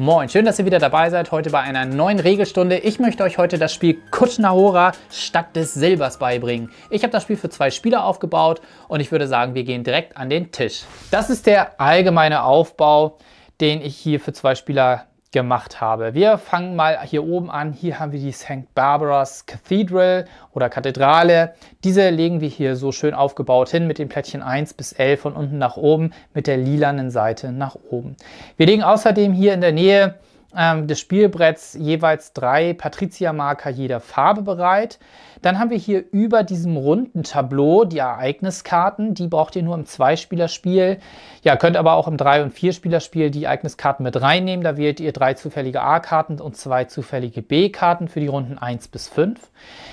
Moin, schön, dass ihr wieder dabei seid, heute bei einer neuen Regelstunde. Ich möchte euch heute das Spiel Kutschnahora statt des Silbers beibringen. Ich habe das Spiel für zwei Spieler aufgebaut und ich würde sagen, wir gehen direkt an den Tisch. Das ist der allgemeine Aufbau, den ich hier für zwei Spieler gemacht habe. Wir fangen mal hier oben an. Hier haben wir die St. Barbara's Cathedral oder Kathedrale. Diese legen wir hier so schön aufgebaut hin mit den Plättchen 1 bis 11 von unten nach oben mit der lilanen Seite nach oben. Wir legen außerdem hier in der Nähe ähm, des Spielbretts jeweils drei Patrizia-Marker jeder Farbe bereit. Dann haben wir hier über diesem runden Tableau die Ereigniskarten. Die braucht ihr nur im Zweispielerspiel. Ja, könnt aber auch im Drei- und Vierspielerspiel die Ereigniskarten mit reinnehmen. Da wählt ihr drei zufällige A-Karten und zwei zufällige B-Karten für die Runden 1 bis 5.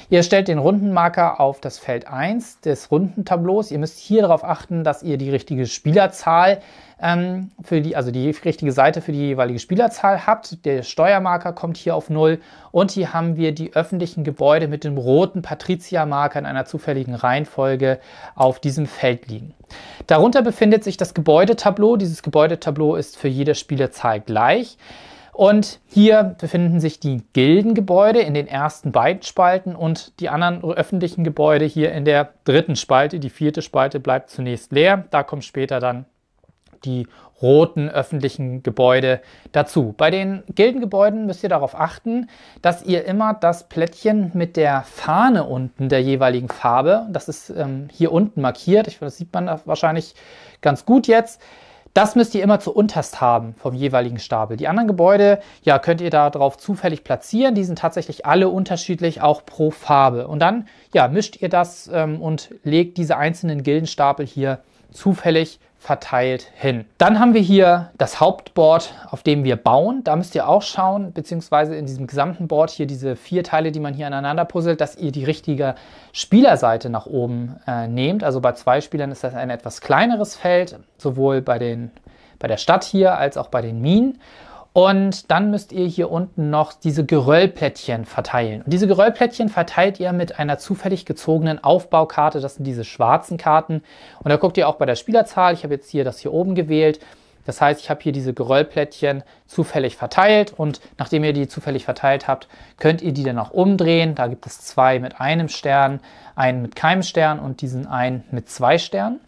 Ihr stellt den Rundenmarker auf das Feld 1 des Rundentableaus. Ihr müsst hier darauf achten, dass ihr die richtige Spielerzahl ähm, für die, also die richtige Seite für die jeweilige Spielerzahl habt. Der Steuermarker kommt hier auf 0 und hier haben wir die öffentlichen Gebäude mit dem roten roten Patrizia-Marker in einer zufälligen Reihenfolge auf diesem Feld liegen. Darunter befindet sich das Gebäudetableau. Dieses Gebäudetableau ist für jede Spielerzahl gleich. Und hier befinden sich die Gildengebäude in den ersten beiden Spalten und die anderen öffentlichen Gebäude hier in der dritten Spalte. Die vierte Spalte bleibt zunächst leer. Da kommt später dann die roten öffentlichen Gebäude dazu. Bei den Gildengebäuden müsst ihr darauf achten, dass ihr immer das Plättchen mit der Fahne unten der jeweiligen Farbe, das ist ähm, hier unten markiert, ich, das sieht man wahrscheinlich ganz gut jetzt, das müsst ihr immer zu unterst haben vom jeweiligen Stapel. Die anderen Gebäude, ja, könnt ihr darauf zufällig platzieren. Die sind tatsächlich alle unterschiedlich, auch pro Farbe. Und dann, ja, mischt ihr das ähm, und legt diese einzelnen Gildenstapel hier zufällig verteilt hin. Dann haben wir hier das Hauptboard, auf dem wir bauen. Da müsst ihr auch schauen, beziehungsweise in diesem gesamten Board hier diese vier Teile, die man hier aneinander puzzelt, dass ihr die richtige Spielerseite nach oben äh, nehmt. Also bei zwei Spielern ist das ein etwas kleineres Feld, sowohl bei, den, bei der Stadt hier als auch bei den Minen. Und dann müsst ihr hier unten noch diese Geröllplättchen verteilen. Und diese Geröllplättchen verteilt ihr mit einer zufällig gezogenen Aufbaukarte. Das sind diese schwarzen Karten. Und da guckt ihr auch bei der Spielerzahl. Ich habe jetzt hier das hier oben gewählt. Das heißt, ich habe hier diese Geröllplättchen zufällig verteilt und nachdem ihr die zufällig verteilt habt, könnt ihr die dann auch umdrehen. Da gibt es zwei mit einem Stern, einen mit keinem Stern und diesen einen mit zwei Sternen.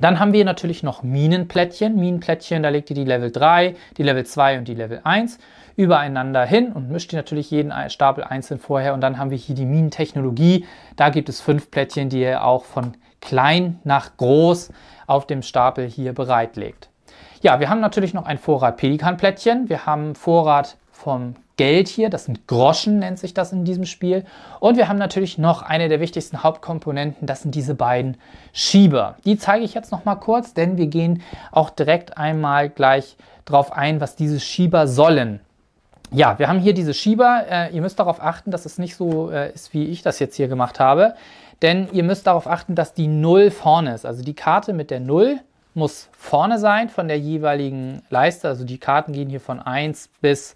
Dann haben wir natürlich noch Minenplättchen. Minenplättchen, da legt ihr die Level 3, die Level 2 und die Level 1 übereinander hin und mischt ihr natürlich jeden Stapel einzeln vorher. Und dann haben wir hier die Minentechnologie. Da gibt es fünf Plättchen, die ihr auch von klein nach groß auf dem Stapel hier bereitlegt. Ja, wir haben natürlich noch einen Vorrat Pelikanplättchen. Wir haben Vorrat vom Geld hier, das sind Groschen, nennt sich das in diesem Spiel. Und wir haben natürlich noch eine der wichtigsten Hauptkomponenten, das sind diese beiden Schieber. Die zeige ich jetzt noch mal kurz, denn wir gehen auch direkt einmal gleich drauf ein, was diese Schieber sollen. Ja, wir haben hier diese Schieber. Äh, ihr müsst darauf achten, dass es nicht so äh, ist, wie ich das jetzt hier gemacht habe. Denn ihr müsst darauf achten, dass die 0 vorne ist. Also die Karte mit der 0 muss vorne sein von der jeweiligen Leiste. Also die Karten gehen hier von 1 bis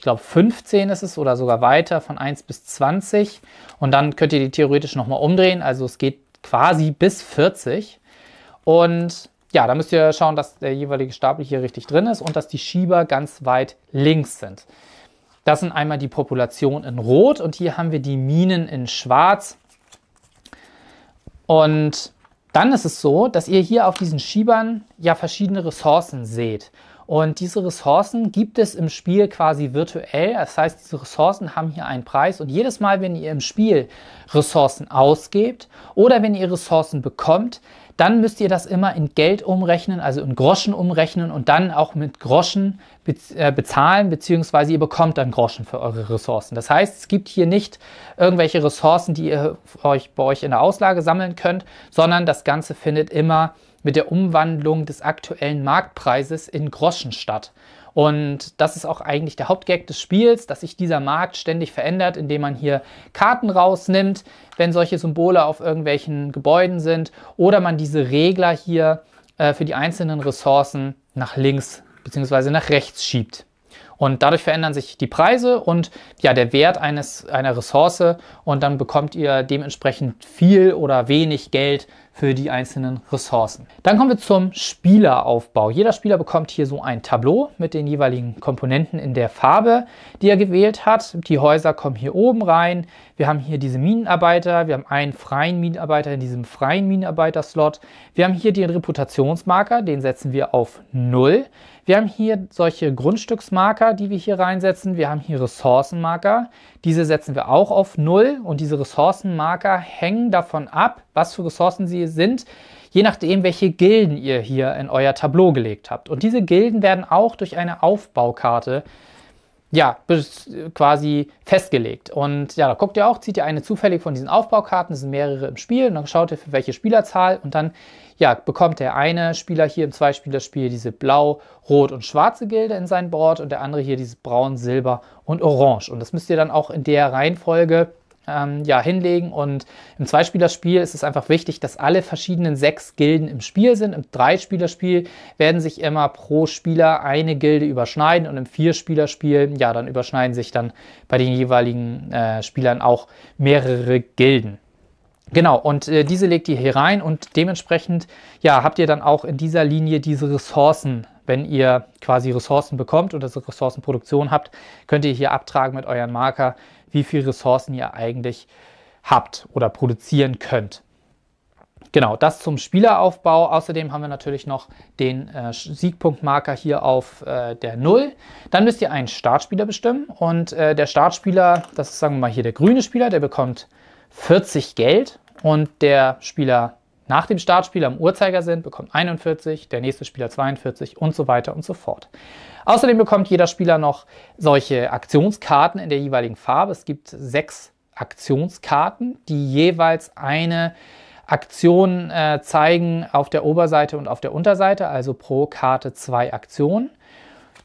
ich glaube 15 ist es oder sogar weiter von 1 bis 20 und dann könnt ihr die theoretisch noch mal umdrehen, also es geht quasi bis 40 und ja, da müsst ihr schauen, dass der jeweilige Stapel hier richtig drin ist und dass die Schieber ganz weit links sind. Das sind einmal die Population in Rot und hier haben wir die Minen in Schwarz. Und dann ist es so, dass ihr hier auf diesen Schiebern ja verschiedene Ressourcen seht. Und diese Ressourcen gibt es im Spiel quasi virtuell. Das heißt, diese Ressourcen haben hier einen Preis. Und jedes Mal, wenn ihr im Spiel Ressourcen ausgebt oder wenn ihr Ressourcen bekommt, dann müsst ihr das immer in Geld umrechnen, also in Groschen umrechnen und dann auch mit Groschen äh, bezahlen, beziehungsweise ihr bekommt dann Groschen für eure Ressourcen. Das heißt, es gibt hier nicht irgendwelche Ressourcen, die ihr euch bei euch in der Auslage sammeln könnt, sondern das Ganze findet immer mit der Umwandlung des aktuellen Marktpreises in Groschen statt. Und das ist auch eigentlich der Hauptgag des Spiels, dass sich dieser Markt ständig verändert, indem man hier Karten rausnimmt, wenn solche Symbole auf irgendwelchen Gebäuden sind, oder man diese Regler hier äh, für die einzelnen Ressourcen nach links bzw. nach rechts schiebt. Und dadurch verändern sich die Preise und ja, der Wert eines, einer Ressource und dann bekommt ihr dementsprechend viel oder wenig Geld für die einzelnen Ressourcen. Dann kommen wir zum Spieleraufbau. Jeder Spieler bekommt hier so ein Tableau mit den jeweiligen Komponenten in der Farbe, die er gewählt hat. Die Häuser kommen hier oben rein. Wir haben hier diese Minenarbeiter. Wir haben einen freien Minenarbeiter in diesem freien Minenarbeiter-Slot. Wir haben hier den Reputationsmarker. Den setzen wir auf 0. Wir haben hier solche Grundstücksmarker, die wir hier reinsetzen. Wir haben hier Ressourcenmarker. Diese setzen wir auch auf 0 und diese Ressourcenmarker hängen davon ab, was für Ressourcen sie sind, je nachdem, welche Gilden ihr hier in euer Tableau gelegt habt. Und diese Gilden werden auch durch eine Aufbaukarte äh, ja, quasi festgelegt. Und ja, da guckt ihr auch, zieht ihr eine zufällig von diesen Aufbaukarten, es sind mehrere im Spiel, und dann schaut ihr für welche Spielerzahl und dann ja, bekommt der eine Spieler hier im Zweispielerspiel diese blau, rot und schwarze Gilde in sein Board und der andere hier dieses braun, silber und orange. Und das müsst ihr dann auch in der Reihenfolge ähm, ja, hinlegen. Und im Zweispielerspiel ist es einfach wichtig, dass alle verschiedenen sechs Gilden im Spiel sind. Im Dreispielerspiel werden sich immer pro Spieler eine Gilde überschneiden und im Vierspielerspiel, ja, dann überschneiden sich dann bei den jeweiligen äh, Spielern auch mehrere Gilden. Genau, und äh, diese legt ihr hier rein und dementsprechend ja, habt ihr dann auch in dieser Linie diese Ressourcen. Wenn ihr quasi Ressourcen bekommt oder so Ressourcenproduktion habt, könnt ihr hier abtragen mit euren Marker wie viele Ressourcen ihr eigentlich habt oder produzieren könnt. Genau, das zum Spieleraufbau. Außerdem haben wir natürlich noch den äh, Siegpunktmarker hier auf äh, der 0. Dann müsst ihr einen Startspieler bestimmen und äh, der Startspieler, das ist sagen wir mal hier der grüne Spieler, der bekommt 40 Geld und der Spieler nach dem Startspieler im Uhrzeigersinn bekommt 41, der nächste Spieler 42 und so weiter und so fort. Außerdem bekommt jeder Spieler noch solche Aktionskarten in der jeweiligen Farbe. Es gibt sechs Aktionskarten, die jeweils eine Aktion äh, zeigen auf der Oberseite und auf der Unterseite, also pro Karte zwei Aktionen.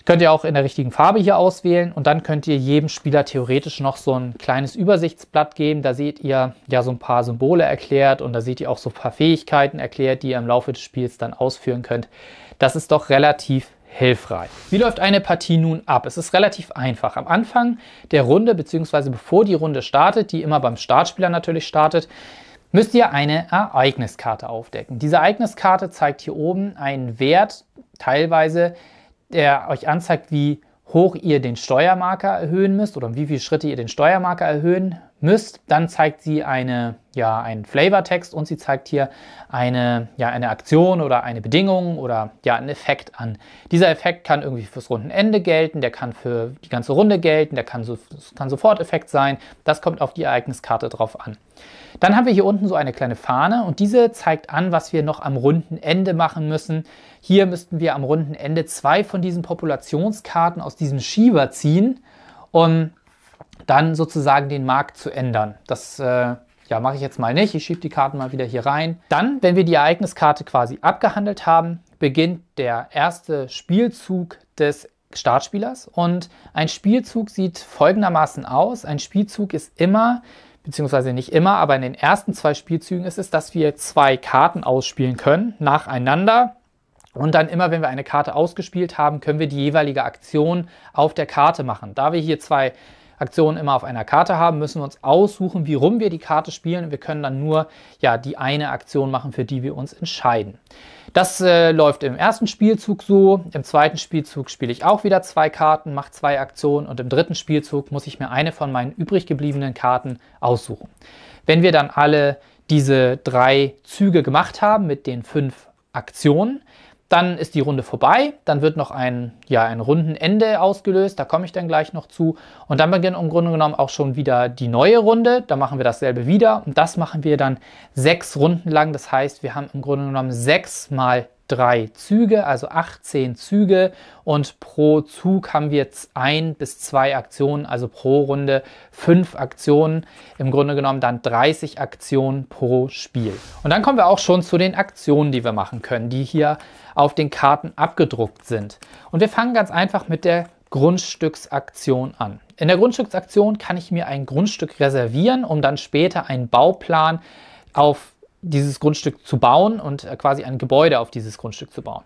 Könnt ihr auch in der richtigen Farbe hier auswählen und dann könnt ihr jedem Spieler theoretisch noch so ein kleines Übersichtsblatt geben. Da seht ihr ja so ein paar Symbole erklärt und da seht ihr auch so ein paar Fähigkeiten erklärt, die ihr im Laufe des Spiels dann ausführen könnt. Das ist doch relativ hilfreich. Wie läuft eine Partie nun ab? Es ist relativ einfach. Am Anfang der Runde, beziehungsweise bevor die Runde startet, die immer beim Startspieler natürlich startet, müsst ihr eine Ereigniskarte aufdecken. Diese Ereigniskarte zeigt hier oben einen Wert, teilweise der euch anzeigt, wie hoch ihr den Steuermarker erhöhen müsst oder wie viele Schritte ihr den Steuermarker erhöhen müsst. Dann zeigt sie eine, ja, einen Flavortext und sie zeigt hier eine, ja, eine Aktion oder eine Bedingung oder ja, einen Effekt an. Dieser Effekt kann irgendwie fürs Rundenende gelten, der kann für die ganze Runde gelten, der kann, so, kann Soforteffekt sein. Das kommt auf die Ereigniskarte drauf an. Dann haben wir hier unten so eine kleine Fahne und diese zeigt an, was wir noch am Rundenende machen müssen, hier müssten wir am runden Ende zwei von diesen Populationskarten aus diesem Schieber ziehen, um dann sozusagen den Markt zu ändern. Das äh, ja, mache ich jetzt mal nicht. Ich schiebe die Karten mal wieder hier rein. Dann, wenn wir die Ereigniskarte quasi abgehandelt haben, beginnt der erste Spielzug des Startspielers. Und ein Spielzug sieht folgendermaßen aus. Ein Spielzug ist immer, beziehungsweise nicht immer, aber in den ersten zwei Spielzügen ist es, dass wir zwei Karten ausspielen können nacheinander. Und dann immer, wenn wir eine Karte ausgespielt haben, können wir die jeweilige Aktion auf der Karte machen. Da wir hier zwei Aktionen immer auf einer Karte haben, müssen wir uns aussuchen, wie rum wir die Karte spielen. Wir können dann nur ja, die eine Aktion machen, für die wir uns entscheiden. Das äh, läuft im ersten Spielzug so. Im zweiten Spielzug spiele ich auch wieder zwei Karten, mache zwei Aktionen und im dritten Spielzug muss ich mir eine von meinen übrig gebliebenen Karten aussuchen. Wenn wir dann alle diese drei Züge gemacht haben mit den fünf Aktionen, dann ist die Runde vorbei, dann wird noch ein, ja, ein Rundenende ausgelöst, da komme ich dann gleich noch zu. Und dann beginnt im Grunde genommen auch schon wieder die neue Runde, da machen wir dasselbe wieder und das machen wir dann sechs Runden lang. Das heißt, wir haben im Grunde genommen sechs mal drei Züge, also 18 Züge und pro Zug haben wir jetzt ein bis zwei Aktionen, also pro Runde fünf Aktionen, im Grunde genommen dann 30 Aktionen pro Spiel. Und dann kommen wir auch schon zu den Aktionen, die wir machen können, die hier auf den Karten abgedruckt sind. Und wir fangen ganz einfach mit der Grundstücksaktion an. In der Grundstücksaktion kann ich mir ein Grundstück reservieren, um dann später einen Bauplan auf dieses Grundstück zu bauen und äh, quasi ein Gebäude auf dieses Grundstück zu bauen.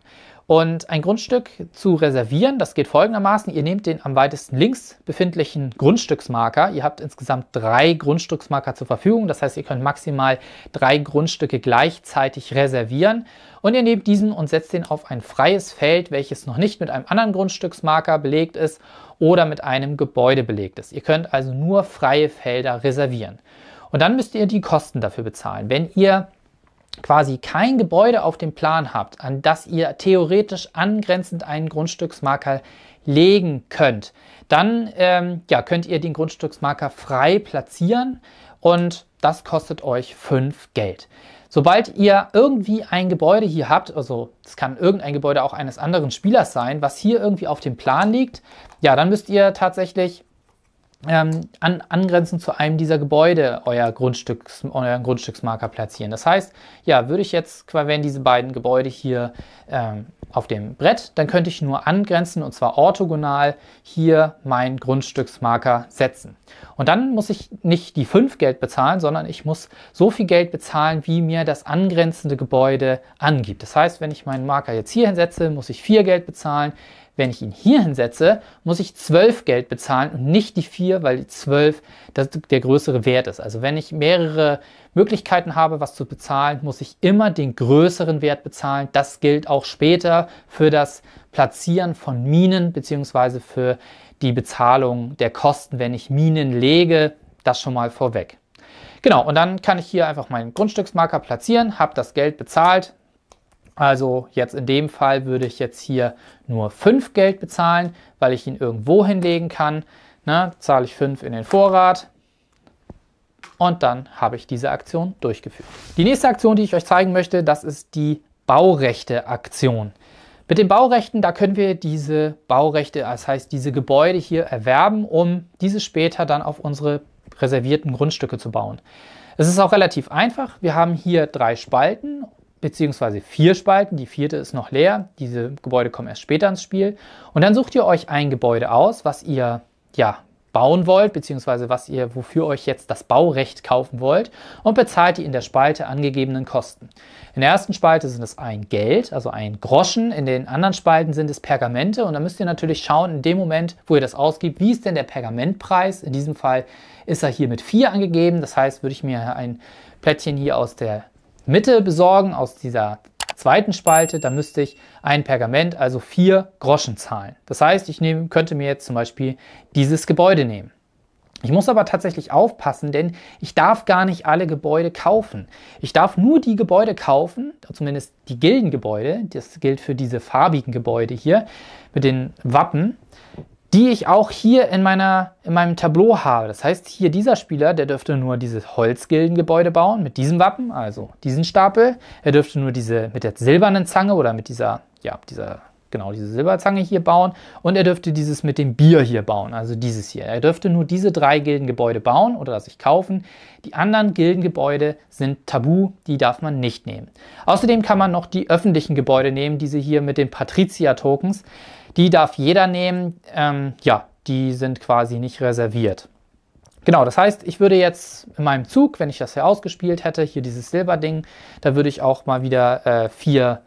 Und ein Grundstück zu reservieren, das geht folgendermaßen. Ihr nehmt den am weitesten links befindlichen Grundstücksmarker. Ihr habt insgesamt drei Grundstücksmarker zur Verfügung. Das heißt, ihr könnt maximal drei Grundstücke gleichzeitig reservieren. Und ihr nehmt diesen und setzt den auf ein freies Feld, welches noch nicht mit einem anderen Grundstücksmarker belegt ist oder mit einem Gebäude belegt ist. Ihr könnt also nur freie Felder reservieren. Und dann müsst ihr die Kosten dafür bezahlen. Wenn ihr quasi kein Gebäude auf dem Plan habt, an das ihr theoretisch angrenzend einen Grundstücksmarker legen könnt, dann ähm, ja, könnt ihr den Grundstücksmarker frei platzieren und das kostet euch 5 Geld. Sobald ihr irgendwie ein Gebäude hier habt, also es kann irgendein Gebäude auch eines anderen Spielers sein, was hier irgendwie auf dem Plan liegt, ja, dann müsst ihr tatsächlich ähm, an, angrenzend zu einem dieser Gebäude euer Grundstücks, euren Grundstücksmarker platzieren. Das heißt, ja, würde ich jetzt, wenn diese beiden Gebäude hier ähm, auf dem Brett, dann könnte ich nur angrenzen und zwar orthogonal hier meinen Grundstücksmarker setzen. Und dann muss ich nicht die 5 Geld bezahlen, sondern ich muss so viel Geld bezahlen, wie mir das angrenzende Gebäude angibt. Das heißt, wenn ich meinen Marker jetzt hier hinsetze, muss ich 4 Geld bezahlen. Wenn ich ihn hier hinsetze, muss ich 12 Geld bezahlen und nicht die 4, weil die 12 das der größere Wert ist. Also wenn ich mehrere Möglichkeiten habe, was zu bezahlen, muss ich immer den größeren Wert bezahlen. Das gilt auch später für das Platzieren von Minen bzw. für die Bezahlung der Kosten, wenn ich Minen lege. Das schon mal vorweg. Genau, und dann kann ich hier einfach meinen Grundstücksmarker platzieren, habe das Geld bezahlt, also jetzt in dem Fall würde ich jetzt hier nur 5 Geld bezahlen, weil ich ihn irgendwo hinlegen kann. Na, zahle ich 5 in den Vorrat und dann habe ich diese Aktion durchgeführt. Die nächste Aktion, die ich euch zeigen möchte, das ist die Baurechte-Aktion. Mit den Baurechten, da können wir diese Baurechte, das heißt diese Gebäude hier erwerben, um diese später dann auf unsere reservierten Grundstücke zu bauen. Es ist auch relativ einfach. Wir haben hier drei Spalten beziehungsweise vier Spalten. Die vierte ist noch leer. Diese Gebäude kommen erst später ins Spiel. Und dann sucht ihr euch ein Gebäude aus, was ihr ja bauen wollt, beziehungsweise was ihr, wofür euch jetzt das Baurecht kaufen wollt und bezahlt die in der Spalte angegebenen Kosten. In der ersten Spalte sind es ein Geld, also ein Groschen, in den anderen Spalten sind es Pergamente und da müsst ihr natürlich schauen, in dem Moment, wo ihr das ausgibt, wie ist denn der Pergamentpreis? In diesem Fall ist er hier mit 4 angegeben, das heißt, würde ich mir ein Plättchen hier aus der Mitte besorgen aus dieser zweiten Spalte, dann müsste ich ein Pergament, also vier Groschen zahlen. Das heißt, ich nehme, könnte mir jetzt zum Beispiel dieses Gebäude nehmen. Ich muss aber tatsächlich aufpassen, denn ich darf gar nicht alle Gebäude kaufen. Ich darf nur die Gebäude kaufen, zumindest die Gildengebäude, das gilt für diese farbigen Gebäude hier mit den Wappen, die ich auch hier in, meiner, in meinem Tableau habe. Das heißt, hier dieser Spieler, der dürfte nur dieses Holzgildengebäude bauen mit diesem Wappen, also diesen Stapel. Er dürfte nur diese mit der silbernen Zange oder mit dieser, ja, dieser, genau diese Silberzange hier bauen. Und er dürfte dieses mit dem Bier hier bauen, also dieses hier. Er dürfte nur diese drei Gildengebäude bauen oder sich kaufen. Die anderen Gildengebäude sind tabu, die darf man nicht nehmen. Außerdem kann man noch die öffentlichen Gebäude nehmen, diese hier mit den patrizia tokens die darf jeder nehmen. Ähm, ja, die sind quasi nicht reserviert. Genau, das heißt, ich würde jetzt in meinem Zug, wenn ich das hier ausgespielt hätte, hier dieses Silberding, da würde ich auch mal wieder äh, vier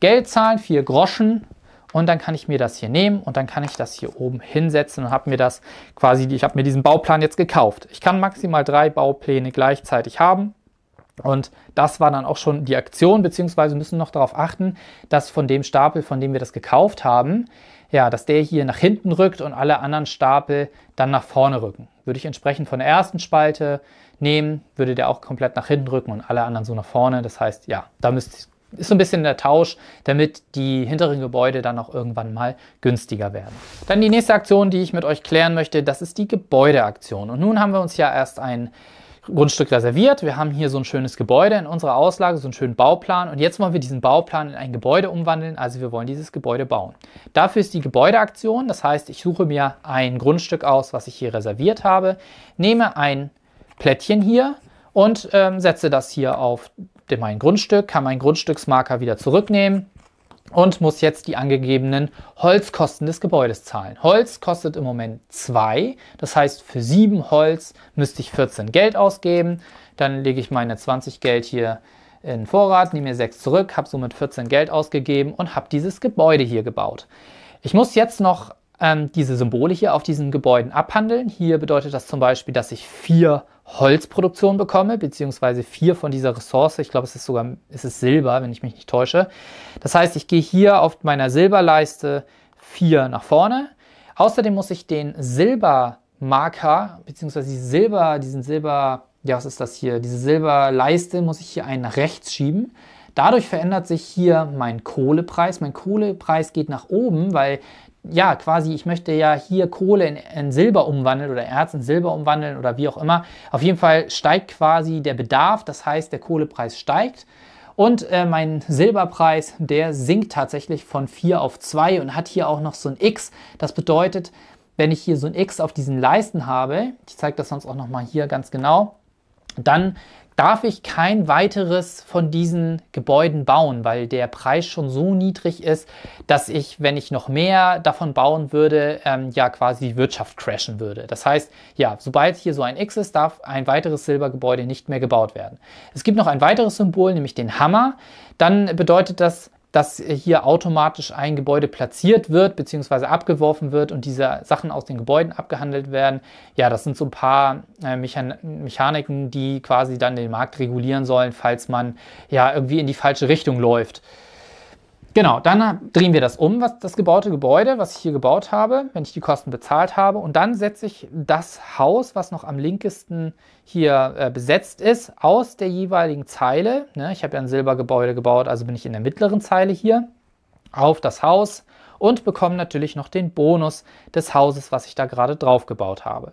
Geld zahlen, vier Groschen. Und dann kann ich mir das hier nehmen und dann kann ich das hier oben hinsetzen und habe mir das quasi, ich habe mir diesen Bauplan jetzt gekauft. Ich kann maximal drei Baupläne gleichzeitig haben. Und das war dann auch schon die Aktion, beziehungsweise müssen noch darauf achten, dass von dem Stapel, von dem wir das gekauft haben, ja, dass der hier nach hinten rückt und alle anderen Stapel dann nach vorne rücken. Würde ich entsprechend von der ersten Spalte nehmen, würde der auch komplett nach hinten rücken und alle anderen so nach vorne. Das heißt, ja, da müsst, ist so ein bisschen der Tausch, damit die hinteren Gebäude dann auch irgendwann mal günstiger werden. Dann die nächste Aktion, die ich mit euch klären möchte, das ist die Gebäudeaktion. Und nun haben wir uns ja erst ein Grundstück reserviert. Wir haben hier so ein schönes Gebäude in unserer Auslage, so einen schönen Bauplan. Und jetzt wollen wir diesen Bauplan in ein Gebäude umwandeln. Also wir wollen dieses Gebäude bauen. Dafür ist die Gebäudeaktion. Das heißt, ich suche mir ein Grundstück aus, was ich hier reserviert habe, nehme ein Plättchen hier und ähm, setze das hier auf mein Grundstück, kann meinen Grundstücksmarker wieder zurücknehmen und muss jetzt die angegebenen Holzkosten des Gebäudes zahlen. Holz kostet im Moment 2, das heißt für 7 Holz müsste ich 14 Geld ausgeben, dann lege ich meine 20 Geld hier in Vorrat, nehme mir 6 zurück, habe somit 14 Geld ausgegeben und habe dieses Gebäude hier gebaut. Ich muss jetzt noch ähm, diese Symbole hier auf diesen Gebäuden abhandeln. Hier bedeutet das zum Beispiel, dass ich 4 Holz Holzproduktion bekomme, beziehungsweise vier von dieser Ressource. Ich glaube, es ist sogar es ist Silber, wenn ich mich nicht täusche. Das heißt, ich gehe hier auf meiner Silberleiste vier nach vorne. Außerdem muss ich den Silbermarker, beziehungsweise die Silber, diesen Silber, ja, was ist das hier? Diese Silberleiste muss ich hier einen nach rechts schieben. Dadurch verändert sich hier mein Kohlepreis. Mein Kohlepreis geht nach oben, weil ja, quasi, ich möchte ja hier Kohle in, in, Silber umwandeln oder Erz in Silber umwandeln oder wie auch immer. Auf jeden Fall steigt quasi der Bedarf, das heißt, der Kohlepreis steigt. Und äh, mein Silberpreis, der sinkt tatsächlich von 4 auf 2 und hat hier auch noch so ein X. Das bedeutet, wenn ich hier so ein X auf diesen Leisten habe, ich zeige das sonst auch nochmal hier ganz genau, dann darf ich kein weiteres von diesen Gebäuden bauen, weil der Preis schon so niedrig ist, dass ich, wenn ich noch mehr davon bauen würde, ähm, ja quasi die Wirtschaft crashen würde. Das heißt, ja, sobald hier so ein X ist, darf ein weiteres Silbergebäude nicht mehr gebaut werden. Es gibt noch ein weiteres Symbol, nämlich den Hammer. Dann bedeutet das, dass hier automatisch ein Gebäude platziert wird bzw. abgeworfen wird und diese Sachen aus den Gebäuden abgehandelt werden. Ja, das sind so ein paar äh, Mechan Mechaniken, die quasi dann den Markt regulieren sollen, falls man ja irgendwie in die falsche Richtung läuft. Genau, dann drehen wir das um, was das gebaute Gebäude, was ich hier gebaut habe, wenn ich die Kosten bezahlt habe. Und dann setze ich das Haus, was noch am linkesten hier äh, besetzt ist, aus der jeweiligen Zeile. Ne, ich habe ja ein Silbergebäude gebaut, also bin ich in der mittleren Zeile hier auf das Haus und bekommen natürlich noch den Bonus des Hauses, was ich da gerade drauf gebaut habe.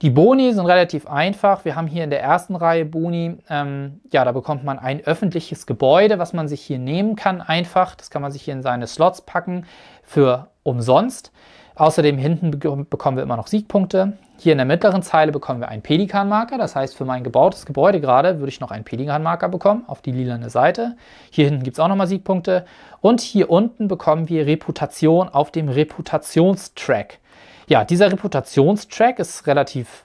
Die Boni sind relativ einfach. Wir haben hier in der ersten Reihe Boni, ähm, ja, da bekommt man ein öffentliches Gebäude, was man sich hier nehmen kann, einfach. Das kann man sich hier in seine Slots packen für umsonst. Außerdem hinten bekommen wir immer noch Siegpunkte. Hier in der mittleren Zeile bekommen wir einen Pelikanmarker. Das heißt, für mein gebautes Gebäude gerade würde ich noch einen Pelikanmarker bekommen auf die lilane Seite. Hier hinten gibt es auch nochmal Siegpunkte. Und hier unten bekommen wir Reputation auf dem Reputationstrack. Ja, dieser Reputationstrack ist relativ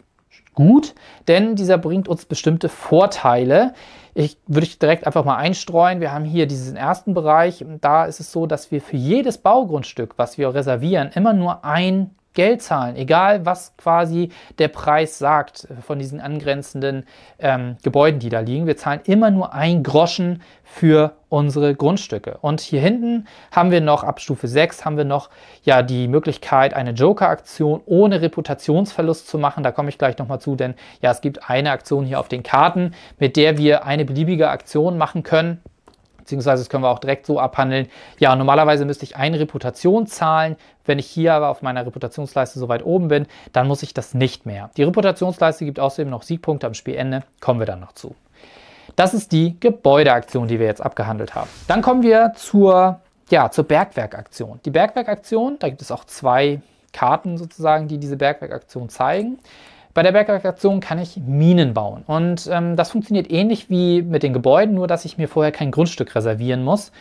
gut, denn dieser bringt uns bestimmte Vorteile, ich würde ich direkt einfach mal einstreuen. Wir haben hier diesen ersten Bereich. Da ist es so, dass wir für jedes Baugrundstück, was wir reservieren, immer nur ein Geld zahlen, egal was quasi der Preis sagt äh, von diesen angrenzenden ähm, Gebäuden, die da liegen. Wir zahlen immer nur ein Groschen für unsere Grundstücke. Und hier hinten haben wir noch ab Stufe 6 haben wir noch ja die Möglichkeit, eine Joker-Aktion ohne Reputationsverlust zu machen. Da komme ich gleich nochmal zu, denn ja, es gibt eine Aktion hier auf den Karten, mit der wir eine beliebige Aktion machen können beziehungsweise das können wir auch direkt so abhandeln. Ja, normalerweise müsste ich eine Reputation zahlen. Wenn ich hier aber auf meiner Reputationsleiste so weit oben bin, dann muss ich das nicht mehr. Die Reputationsleiste gibt außerdem noch Siegpunkte am Spielende. Kommen wir dann noch zu. Das ist die Gebäudeaktion, die wir jetzt abgehandelt haben. Dann kommen wir zur, ja, zur Bergwerkaktion. Die Bergwerkaktion, da gibt es auch zwei Karten sozusagen, die diese Bergwerkaktion zeigen. Bei der Bergwerkaktion kann ich Minen bauen. Und ähm, das funktioniert ähnlich wie mit den Gebäuden, nur dass ich mir vorher kein Grundstück reservieren muss.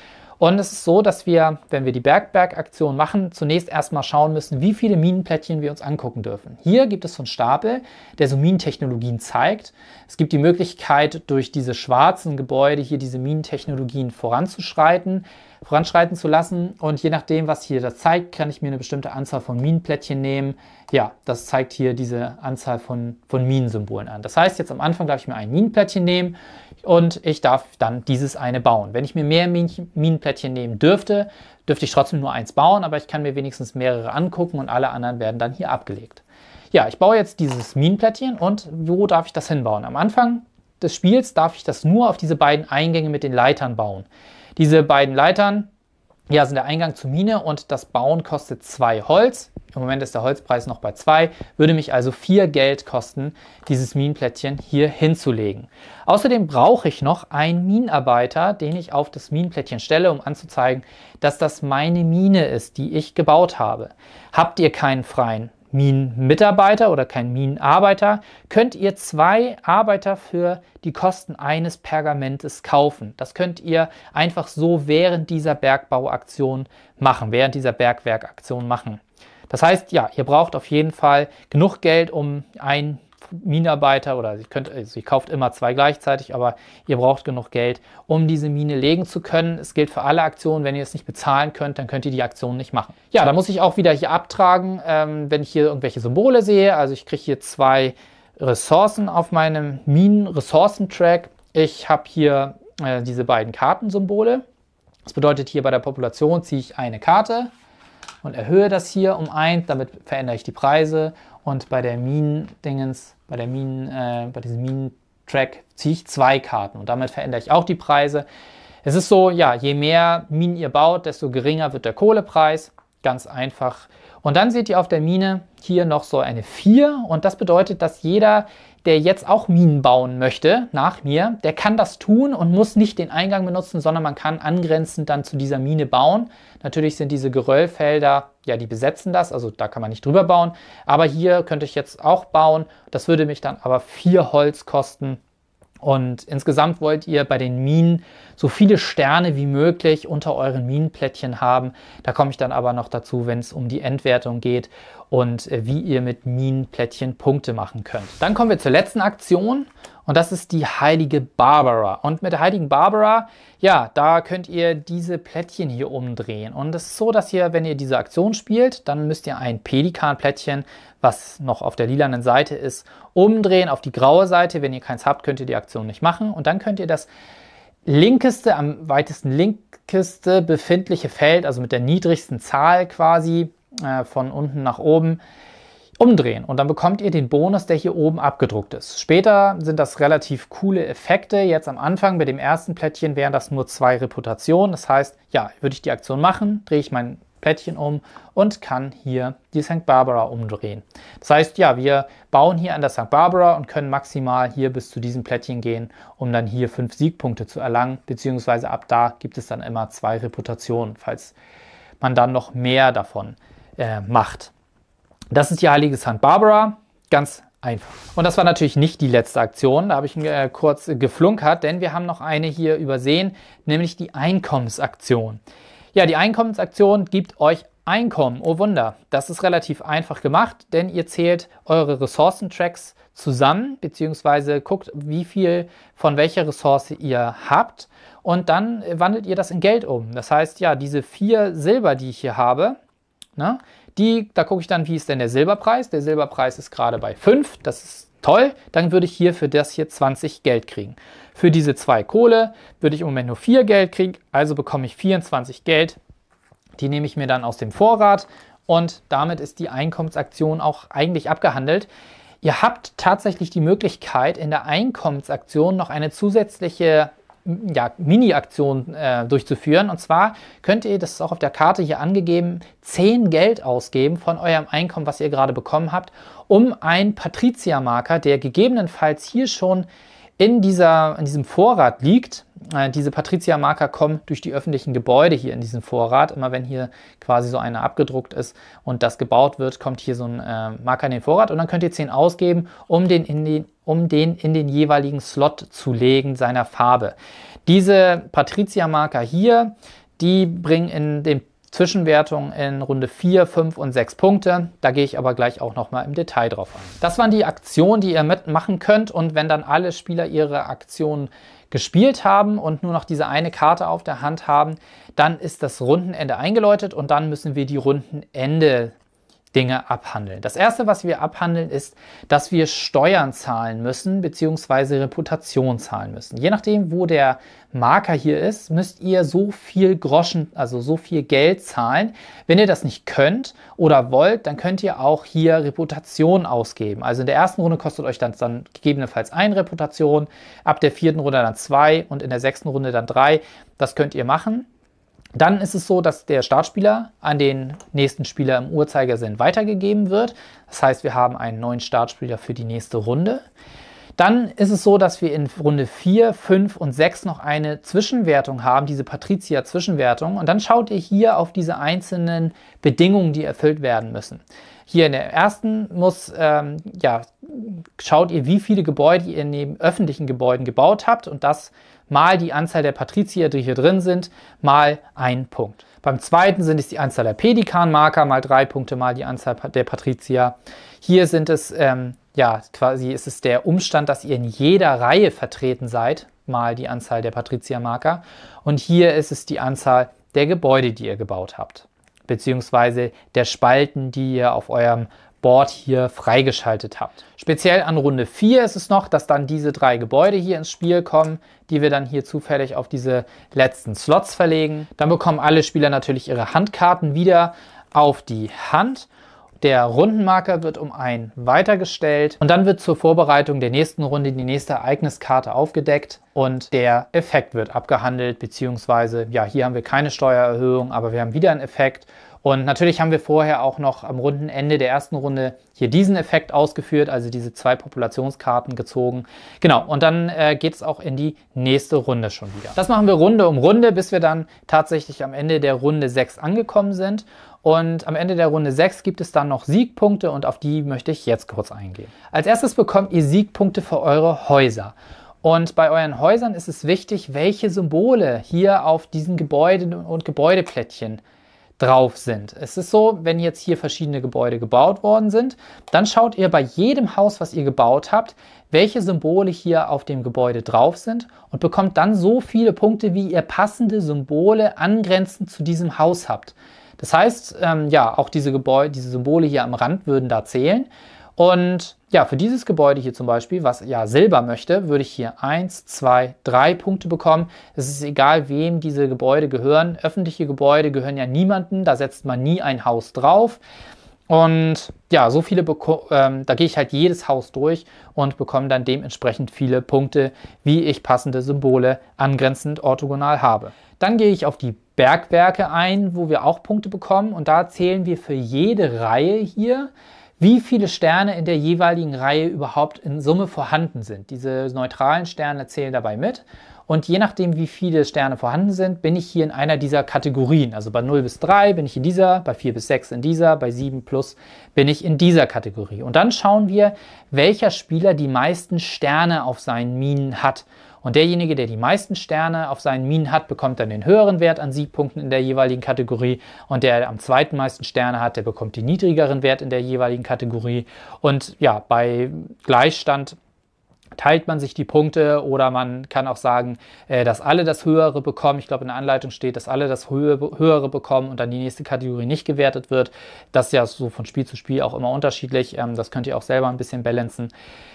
Und es ist so, dass wir, wenn wir die Bergberg-Aktion machen, zunächst erstmal schauen müssen, wie viele Minenplättchen wir uns angucken dürfen. Hier gibt es so einen Stapel, der so Minentechnologien zeigt. Es gibt die Möglichkeit, durch diese schwarzen Gebäude hier diese Minentechnologien voranzuschreiten, voranschreiten zu lassen. Und je nachdem, was hier das zeigt, kann ich mir eine bestimmte Anzahl von Minenplättchen nehmen. Ja, das zeigt hier diese Anzahl von, von Minensymbolen an. Das heißt, jetzt am Anfang darf ich mir ein Minenplättchen nehmen und ich darf dann dieses eine bauen. Wenn ich mir mehr Minenplättchen Plättchen nehmen dürfte, dürfte ich trotzdem nur eins bauen, aber ich kann mir wenigstens mehrere angucken und alle anderen werden dann hier abgelegt. Ja, ich baue jetzt dieses Minenplättchen und wo darf ich das hinbauen? Am Anfang des Spiels darf ich das nur auf diese beiden Eingänge mit den Leitern bauen. Diese beiden Leitern ja, sind also der Eingang zur Mine und das Bauen kostet zwei Holz. Im Moment ist der Holzpreis noch bei zwei, würde mich also vier Geld kosten, dieses Minenplättchen hier hinzulegen. Außerdem brauche ich noch einen Minenarbeiter, den ich auf das Minenplättchen stelle, um anzuzeigen, dass das meine Mine ist, die ich gebaut habe. Habt ihr keinen freien Minenmitarbeiter oder kein Minenarbeiter, könnt ihr zwei Arbeiter für die Kosten eines Pergamentes kaufen. Das könnt ihr einfach so während dieser Bergbauaktion machen, während dieser Bergwerkaktion machen. Das heißt, ja, ihr braucht auf jeden Fall genug Geld, um ein Minenarbeiter oder sie, könnt, also sie kauft immer zwei gleichzeitig, aber ihr braucht genug Geld, um diese Mine legen zu können. Es gilt für alle Aktionen. Wenn ihr es nicht bezahlen könnt, dann könnt ihr die Aktion nicht machen. Ja, da muss ich auch wieder hier abtragen, ähm, wenn ich hier irgendwelche Symbole sehe. Also ich kriege hier zwei Ressourcen auf meinem Minen-Ressourcen-Track. Ich habe hier äh, diese beiden Kartensymbole. Das bedeutet hier bei der Population ziehe ich eine Karte und erhöhe das hier um 1, damit verändere ich die Preise und bei der Minen-Dingens, bei der Minen, äh, bei diesem Minen-Track ziehe ich zwei Karten und damit verändere ich auch die Preise. Es ist so, ja, je mehr Minen ihr baut, desto geringer wird der Kohlepreis. Ganz einfach. Und dann seht ihr auf der Mine hier noch so eine 4 und das bedeutet, dass jeder, der jetzt auch Minen bauen möchte, nach mir, der kann das tun und muss nicht den Eingang benutzen, sondern man kann angrenzend dann zu dieser Mine bauen. Natürlich sind diese Geröllfelder, ja, die besetzen das, also da kann man nicht drüber bauen, aber hier könnte ich jetzt auch bauen. Das würde mich dann aber 4 Holz kosten und insgesamt wollt ihr bei den Minen so viele Sterne wie möglich unter euren Minenplättchen haben. Da komme ich dann aber noch dazu, wenn es um die Endwertung geht und äh, wie ihr mit Minenplättchen Punkte machen könnt. Dann kommen wir zur letzten Aktion und das ist die heilige Barbara. Und mit der heiligen Barbara, ja, da könnt ihr diese Plättchen hier umdrehen. Und es ist so, dass ihr, wenn ihr diese Aktion spielt, dann müsst ihr ein Pelikanplättchen, was noch auf der lilanen Seite ist, umdrehen auf die graue Seite. Wenn ihr keins habt, könnt ihr die Aktion nicht machen. Und dann könnt ihr das linkeste, am weitesten linkeste befindliche Feld, also mit der niedrigsten Zahl quasi äh, von unten nach oben, umdrehen und dann bekommt ihr den Bonus, der hier oben abgedruckt ist. Später sind das relativ coole Effekte. Jetzt am Anfang mit dem ersten Plättchen wären das nur zwei Reputationen. Das heißt, ja, würde ich die Aktion machen, drehe ich mein Plättchen um und kann hier die St. Barbara umdrehen. Das heißt, ja, wir bauen hier an der St. Barbara und können maximal hier bis zu diesem Plättchen gehen, um dann hier fünf Siegpunkte zu erlangen, beziehungsweise ab da gibt es dann immer zwei Reputationen, falls man dann noch mehr davon äh, macht. Das ist die heilige St. Barbara. Ganz einfach. Und das war natürlich nicht die letzte Aktion. Da habe ich äh, kurz geflunkert, denn wir haben noch eine hier übersehen, nämlich die Einkommensaktion. Ja, die Einkommensaktion gibt euch Einkommen. Oh Wunder. Das ist relativ einfach gemacht, denn ihr zählt eure Ressourcentracks zusammen, beziehungsweise guckt, wie viel von welcher Ressource ihr habt und dann wandelt ihr das in Geld um. Das heißt, ja, diese vier Silber, die ich hier habe, ne, die, da gucke ich dann, wie ist denn der Silberpreis. Der Silberpreis ist gerade bei 5, das ist toll. Dann würde ich hier für das hier 20 Geld kriegen. Für diese zwei Kohle würde ich im Moment nur 4 Geld kriegen, also bekomme ich 24 Geld. Die nehme ich mir dann aus dem Vorrat und damit ist die Einkommensaktion auch eigentlich abgehandelt. Ihr habt tatsächlich die Möglichkeit, in der Einkommensaktion noch eine zusätzliche ja, Mini-Aktion äh, durchzuführen. Und zwar könnt ihr, das ist auch auf der Karte hier angegeben, 10 Geld ausgeben von eurem Einkommen, was ihr gerade bekommen habt, um einen patrizia marker der gegebenenfalls hier schon in, dieser, in diesem Vorrat liegt, äh, diese patrizia marker kommen durch die öffentlichen Gebäude hier in diesen Vorrat. Immer wenn hier quasi so eine abgedruckt ist und das gebaut wird, kommt hier so ein äh, Marker in den Vorrat und dann könnt ihr 10 ausgeben, um den in den um den in den jeweiligen Slot zu legen seiner Farbe. Diese patrizia marker hier, die bringen in den Zwischenwertung in Runde 4, 5 und 6 Punkte. Da gehe ich aber gleich auch nochmal im Detail drauf an. Das waren die Aktionen, die ihr mitmachen könnt und wenn dann alle Spieler ihre Aktionen gespielt haben und nur noch diese eine Karte auf der Hand haben, dann ist das Rundenende eingeläutet und dann müssen wir die Rundenende Dinge abhandeln. Das erste, was wir abhandeln, ist, dass wir Steuern zahlen müssen, beziehungsweise Reputation zahlen müssen. Je nachdem, wo der Marker hier ist, müsst ihr so viel Groschen, also so viel Geld zahlen. Wenn ihr das nicht könnt oder wollt, dann könnt ihr auch hier Reputation ausgeben. Also in der ersten Runde kostet euch dann, dann gegebenenfalls ein Reputation, ab der vierten Runde dann zwei und in der sechsten Runde dann drei. Das könnt ihr machen. Dann ist es so, dass der Startspieler an den nächsten Spieler im Uhrzeigersinn weitergegeben wird. Das heißt, wir haben einen neuen Startspieler für die nächste Runde. Dann ist es so, dass wir in Runde 4, 5 und 6 noch eine Zwischenwertung haben, diese Patricia-Zwischenwertung. Und dann schaut ihr hier auf diese einzelnen Bedingungen, die erfüllt werden müssen. Hier in der ersten muss, ähm, ja, schaut ihr, wie viele Gebäude ihr neben öffentlichen Gebäuden gebaut habt und das mal die Anzahl der Patrizier, die hier drin sind, mal ein Punkt. Beim zweiten sind es die Anzahl der pedikan mal drei Punkte mal die Anzahl der Patrizier. Hier sind es, ähm, ja, quasi ist es der Umstand, dass ihr in jeder Reihe vertreten seid, mal die Anzahl der Patriziermarker Und hier ist es die Anzahl der Gebäude, die ihr gebaut habt beziehungsweise der Spalten, die ihr auf eurem Board hier freigeschaltet habt. Speziell an Runde 4 ist es noch, dass dann diese drei Gebäude hier ins Spiel kommen, die wir dann hier zufällig auf diese letzten Slots verlegen. Dann bekommen alle Spieler natürlich ihre Handkarten wieder auf die Hand. Der Rundenmarker wird um einen weitergestellt und dann wird zur Vorbereitung der nächsten Runde die nächste Ereigniskarte aufgedeckt und der Effekt wird abgehandelt, beziehungsweise, ja, hier haben wir keine Steuererhöhung, aber wir haben wieder einen Effekt und natürlich haben wir vorher auch noch am runden Ende der ersten Runde hier diesen Effekt ausgeführt, also diese zwei Populationskarten gezogen. Genau, und dann äh, geht es auch in die nächste Runde schon wieder. Das machen wir Runde um Runde, bis wir dann tatsächlich am Ende der Runde 6 angekommen sind. Und am Ende der Runde 6 gibt es dann noch Siegpunkte und auf die möchte ich jetzt kurz eingehen. Als erstes bekommt ihr Siegpunkte für eure Häuser. Und bei euren Häusern ist es wichtig, welche Symbole hier auf diesen Gebäuden und Gebäudeplättchen drauf sind. Es ist so, wenn jetzt hier verschiedene Gebäude gebaut worden sind, dann schaut ihr bei jedem Haus, was ihr gebaut habt, welche Symbole hier auf dem Gebäude drauf sind und bekommt dann so viele Punkte, wie ihr passende Symbole angrenzend zu diesem Haus habt. Das heißt, ähm, ja, auch diese Gebäude, diese Symbole hier am Rand würden da zählen. Und ja, für dieses Gebäude hier zum Beispiel, was ja Silber möchte, würde ich hier 1, 2, 3 Punkte bekommen. Es ist egal, wem diese Gebäude gehören. Öffentliche Gebäude gehören ja niemandem, da setzt man nie ein Haus drauf. Und ja, so viele, ähm, da gehe ich halt jedes Haus durch und bekomme dann dementsprechend viele Punkte, wie ich passende Symbole angrenzend orthogonal habe. Dann gehe ich auf die Bergwerke ein, wo wir auch Punkte bekommen und da zählen wir für jede Reihe hier wie viele Sterne in der jeweiligen Reihe überhaupt in Summe vorhanden sind. Diese neutralen Sterne zählen dabei mit. Und je nachdem, wie viele Sterne vorhanden sind, bin ich hier in einer dieser Kategorien. Also bei 0 bis 3 bin ich in dieser, bei 4 bis 6 in dieser, bei 7 plus bin ich in dieser Kategorie. Und dann schauen wir, welcher Spieler die meisten Sterne auf seinen Minen hat. Und derjenige, der die meisten Sterne auf seinen Minen hat, bekommt dann den höheren Wert an Siegpunkten in der jeweiligen Kategorie. Und der, am zweiten meisten Sterne hat, der bekommt den niedrigeren Wert in der jeweiligen Kategorie. Und ja, bei Gleichstand teilt man sich die Punkte oder man kann auch sagen, äh, dass alle das Höhere bekommen. Ich glaube, in der Anleitung steht, dass alle das Höhere bekommen und dann die nächste Kategorie nicht gewertet wird. Das ist ja so von Spiel zu Spiel auch immer unterschiedlich. Ähm, das könnt ihr auch selber ein bisschen balancen.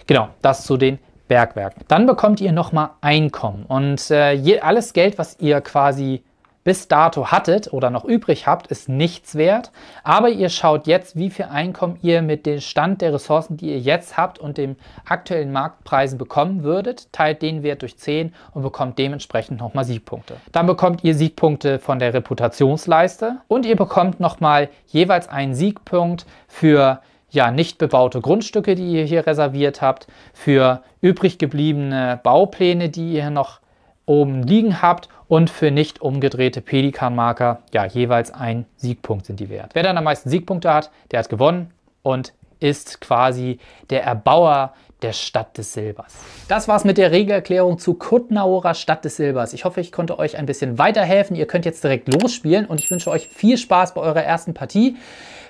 Genau, das zu den Bergwerk. Dann bekommt ihr nochmal Einkommen und äh, je, alles Geld, was ihr quasi bis dato hattet oder noch übrig habt, ist nichts wert. Aber ihr schaut jetzt, wie viel Einkommen ihr mit dem Stand der Ressourcen, die ihr jetzt habt und den aktuellen Marktpreisen bekommen würdet, teilt den Wert durch 10 und bekommt dementsprechend nochmal Siegpunkte. Dann bekommt ihr Siegpunkte von der Reputationsleiste und ihr bekommt nochmal jeweils einen Siegpunkt für die ja, nicht bebaute Grundstücke, die ihr hier reserviert habt, für übrig gebliebene Baupläne, die ihr noch oben liegen habt und für nicht umgedrehte Pelikanmarker, ja, jeweils ein Siegpunkt sind die wert. Wer dann am meisten Siegpunkte hat, der hat gewonnen und ist quasi der Erbauer der Stadt des Silbers. Das war's mit der Regelerklärung zu Kuttnaorer Stadt des Silbers. Ich hoffe, ich konnte euch ein bisschen weiterhelfen. Ihr könnt jetzt direkt losspielen und ich wünsche euch viel Spaß bei eurer ersten Partie.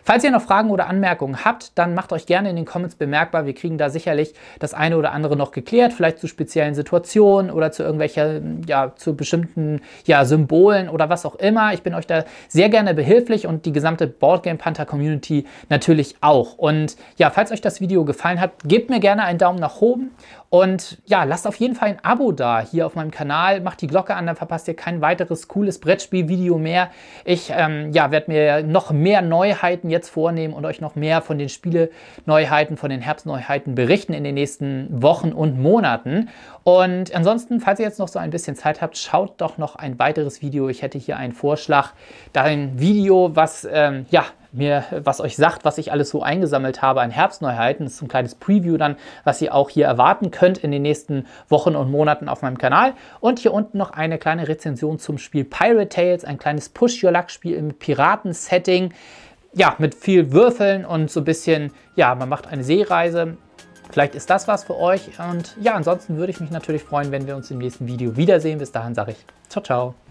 Falls ihr noch Fragen oder Anmerkungen habt, dann macht euch gerne in den Comments bemerkbar. Wir kriegen da sicherlich das eine oder andere noch geklärt, vielleicht zu speziellen Situationen oder zu irgendwelchen, ja, zu bestimmten ja, Symbolen oder was auch immer. Ich bin euch da sehr gerne behilflich und die gesamte Boardgame Panther Community natürlich auch. Und ja, falls euch das Video gefallen hat, gebt mir gerne einen Daumen nach oben und ja, lasst auf jeden Fall ein Abo da hier auf meinem Kanal. Macht die Glocke an, dann verpasst ihr kein weiteres cooles Brettspiel-Video mehr. Ich ähm, ja, werde mir noch mehr Neuheiten jetzt jetzt vornehmen und euch noch mehr von den Spiele-Neuheiten, von den Herbstneuheiten berichten in den nächsten Wochen und Monaten. Und ansonsten, falls ihr jetzt noch so ein bisschen Zeit habt, schaut doch noch ein weiteres Video. Ich hätte hier einen Vorschlag, dein Video, was ähm, ja mir was euch sagt, was ich alles so eingesammelt habe an Herbstneuheiten. Das ist ein kleines Preview dann, was ihr auch hier erwarten könnt in den nächsten Wochen und Monaten auf meinem Kanal. Und hier unten noch eine kleine Rezension zum Spiel Pirate Tales, ein kleines Push-Your-Luck-Spiel im Piraten-Setting ja, mit viel Würfeln und so ein bisschen, ja, man macht eine Seereise. Vielleicht ist das was für euch und ja, ansonsten würde ich mich natürlich freuen, wenn wir uns im nächsten Video wiedersehen. Bis dahin sage ich ciao, ciao.